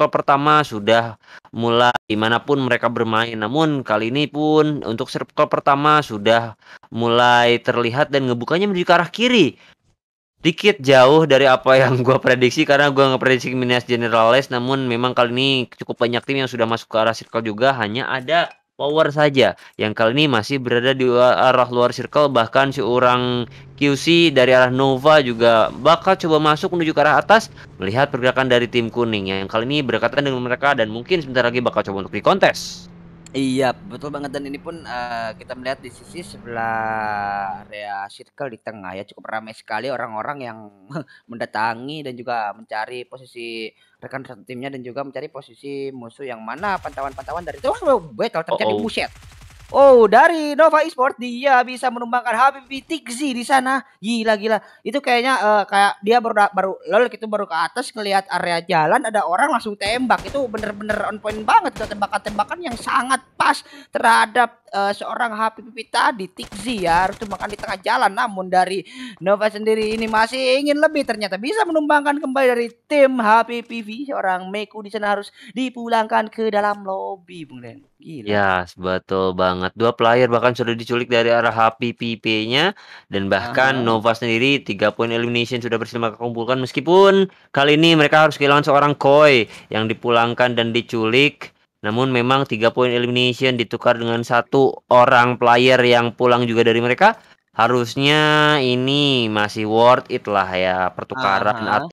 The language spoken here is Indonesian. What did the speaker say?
sektor pertama sudah mulai dimanapun mereka bermain. Namun kali ini pun untuk sektor pertama sudah mulai terlihat dan ngebukanya menuju ke arah kiri. Dikit jauh dari apa yang gue prediksi karena gue nggak prediksi Minas Generalis. namun memang kali ini cukup banyak tim yang sudah masuk ke arah circle juga hanya ada power saja. Yang kali ini masih berada di eh, arah luar circle bahkan seorang QC dari arah Nova juga bakal coba masuk menuju ke arah atas melihat pergerakan dari tim kuning yang kali ini berdekatan dengan mereka dan mungkin sebentar lagi bakal coba untuk dikontes. Iya, betul banget dan ini pun uh, kita melihat di sisi sebelah area circle di tengah ya cukup ramai sekali orang-orang yang mendatangi dan juga mencari posisi rekan satu timnya dan juga mencari posisi musuh yang mana pantauan-pantauan dari itu betul terjadi Oh oh. buset. Oh, dari Nova Esports dia bisa menumbangkan Habibi Tigzi di sana. Gila gila. Itu kayaknya uh, kayak dia baru baru lol itu baru ke atas ngelihat area jalan ada orang langsung tembak. Itu bener-bener on point banget tembakan-tembakan yang sangat pas terhadap uh, seorang HPP tadi Tixi ya harus makan di tengah jalan namun dari Nova sendiri ini masih ingin lebih ternyata bisa menumbangkan kembali dari tim HPPV seorang Meku di sana harus dipulangkan ke dalam lobby Bung Den. Gila. Ya, betul banget. Dua player bahkan sudah diculik dari arah HPPP-nya dan bahkan -huh. Nova sendiri tiga poin elimination sudah berhasil mereka kumpulkan meskipun kali ini mereka harus kehilangan seorang Koi yang dipulangkan dan diculik namun memang tiga poin elimination ditukar dengan satu orang player yang pulang juga dari mereka, harusnya ini masih worth it lah ya pertukaran -huh.